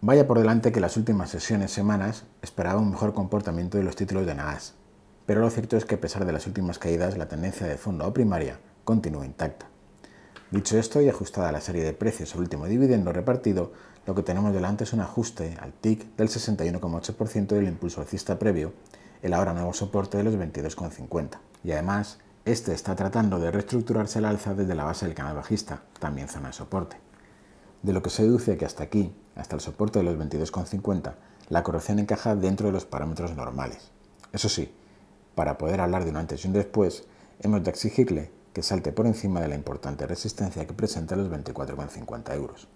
Vaya por delante que las últimas sesiones semanas esperaba un mejor comportamiento de los títulos de NAAS, pero lo cierto es que a pesar de las últimas caídas la tendencia de fondo o primaria continúa intacta. Dicho esto y ajustada a la serie de precios al último dividendo repartido, lo que tenemos delante es un ajuste al TIC del 61,8% del impulso alcista previo, el ahora nuevo soporte de los 22,50. Y además, este está tratando de reestructurarse el alza desde la base del canal bajista, también zona de soporte de lo que se deduce que hasta aquí, hasta el soporte de los 22,50, la corrección encaja dentro de los parámetros normales. Eso sí, para poder hablar de un antes y un después, hemos de exigirle que salte por encima de la importante resistencia que presenta los 24,50 euros.